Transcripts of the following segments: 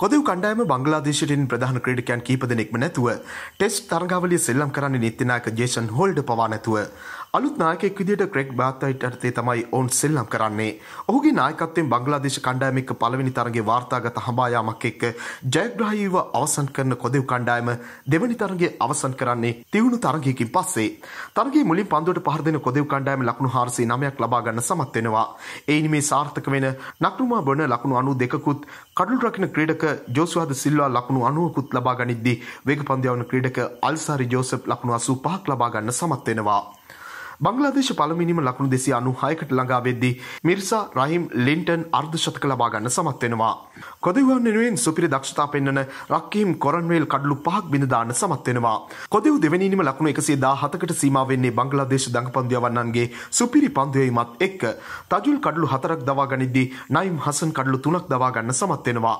කොදව කණ්ඩායම බංගලාදේශයටෙන් ප්‍රධාන ක්‍රඩකයන් කීප දෙනෙක්ම නැතුව ටෙස් තරගාවලිය සෙල්ලම් කරන්න නිත්‍යනායක ජේෂන් හොල්ඩ පවා නැතුව අලුත් නායකෙක් විදිහට ක්‍රෙක් බාත්තයිට් අර්ථේ තමයි ඔවුන් සෙල්ලම් කරන්නේ. ඔහුගේ නායකත්වයෙන් බංග්ලාදේශ කණ්ඩායම එක්ක පළවෙනි තරගේ වාර්තාගත හඹායාමක් එක්ක ජයග්‍රාහීව අවසන් කරන කොදෙව් කණ්ඩායම දෙවැනි තරගය අවසන් කරන්නේ තිවුණු තරගයකින් පස්සේ. තරගයේ මුලින් පන්දුවට පහර දෙන කොදෙව් කණ්ඩායම ලකුණු 409ක් ලබා ගන්න සමත් වෙනවා. එයින් මේ සාර්ථක වෙන නක්රුමා බොන ලකුණු 92කුත් කඩුළු රකින්න ක්‍රීඩක ජෝසුවාද සිල්වා ලකුණු 90කුත් ලබා ගනිද්දී වේග පන්දු යවන ක්‍රීඩක අල්සාරි ජෝසප් ලකුණු 85ක් ලබා ගන්න සමත් වෙනවා. බංගලාදේශ පළමිනිම ලකුණු දෙසි අනු හයකට ළඟා වෙද්දී මිර්සා රහිම් ලින්ටන් අර්ධශතක ලබා ගන්න සමත් වෙනවා. කොදෙවන් වෙනුවෙන් සුපිරි දක්ෂතා පෙන්වන රක්කීම් කොරන්වේල් කඩලු පහක් බිඳ දාන්න සමත් වෙනවා. කොදෙව් දෙවෙනිනිම ලකුණු 117කට සීමා වෙන්නේ බංගලාදේශ දඟපන්දු යවන්නන්ගේ සුපිරි පන්දුවීමත් එක්ක. තජුල් කඩලු හතරක් දවා ගනිද්දී නයිම් හසන් කඩලු තුනක් දවා ගන්න සමත් වෙනවා.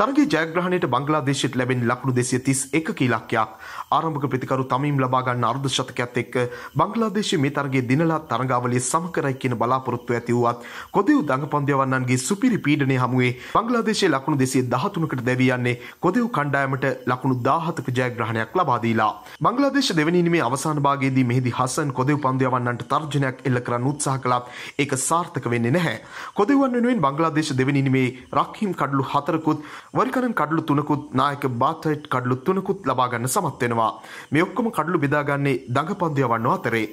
තරගේ ජයග්‍රහණයට බංගලාදේශයට ලැබෙන ලකුණු දෙසිය තිස් එක කීලක්යක් ආරම්භක ප්‍රතිකරු තමීම් ලබාගන්න අර්ධශතකයක්ත් එක්ක බංගලාදේශයේ මේ තරගේ දිනලා තරගාවලිය සමකරයි කියන බලාපොරොත්තු ඇති වුවත් කොදෙව් දඟපන්දියවන්නන්ගේ සුපිරි පීඩනය හමුවේ බංගලාදේශයේ ලකුණු දෙසිය දහතුනකට දැවී යන්නේ කොදෙව් කණ්ඩායමට ලකුණු දාහතක ජයග්‍රහණයක් ලබා දීලා බංගලාදේශ දෙවැනි ඉනිමේ අවසාන භාගයේදී මෙහිදී හසන් කොදෙව් පන්දියවන්නන්ට තර්ජනයක් එල්ල කරන්න උත්සාහ කළත් ඒක සාර්ථක වෙන්නේ නැහැ කොදෙව්වන් වෙනුවෙන් බංගලාදේශ දෙවැනි ඉනිමේ රක්හිම් කඩලු හතරකුත් වරිකරන් කඩලු තුනකුත් නායක බාතයිට් කඩලු තුනකුත් ලබාගන්න සමත්වෙනවා මේ ඔක්කොම කඩලු බෙදාගන්නේ දඟපන්දය වන්න අතරේ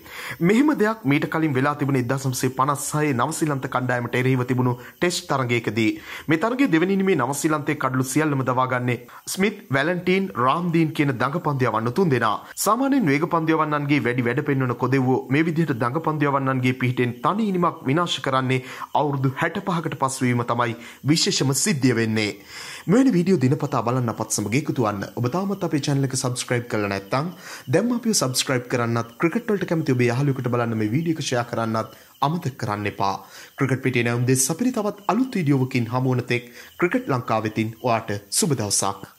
මෙහම දෙයක් මීට කලින් වෙලා තිබුණ ඉදසම්සේ පනස්සයි නවසිලන්ත කණ්ඩායමට එරෙහිව තිබුණු ටෙස්් තරගේකදී මෙතරගේ දෙවැනිීමේ නවසිලන්තේ කඩලු සියල්ලම දවාගන්නේ ස්මිත් වැලන්ටීන් රාම්දීන් කියන දඟපන්දය වන්න තුන් දෙෙන සාමානෙන් වේග පන්දයවන්නන්ගේ වැඩි වැඩ පෙන්වන කොදෙව් මේ විදිහට දඟපන්දයවන්නන්ගේ පිහිටෙන් තනිනිමක් විනාශ කරන්නේ අවුරුදු හැට පහකට පස්වීම තමයි විශේෂම සිද්ධිය වෙන්නේ. මෙවැනි වීඩියෝ දිනපතා බලන්න අපත් සමග එකතු වන්න. ඔබ තාමත් අපේ channel එක subscribe කරලා නැත්නම් දැන්ම අපිව subscribe කරන්නත් ක්‍රිකට් වලට කැමති ඔබේ යාළුවෙකුට බලන්න මේ වීඩියෝ එක share කරන්නත් අමතක කරන්න එපා. ක්‍රිකට් පිටේ නැවුම් දෙස් අපිරි තවත් අලුත් වීඩියෝවකින් හමු වෙන තෙක් ක්‍රිකට් ලංකාවෙතින් ඔයාට සුබ දවසක්.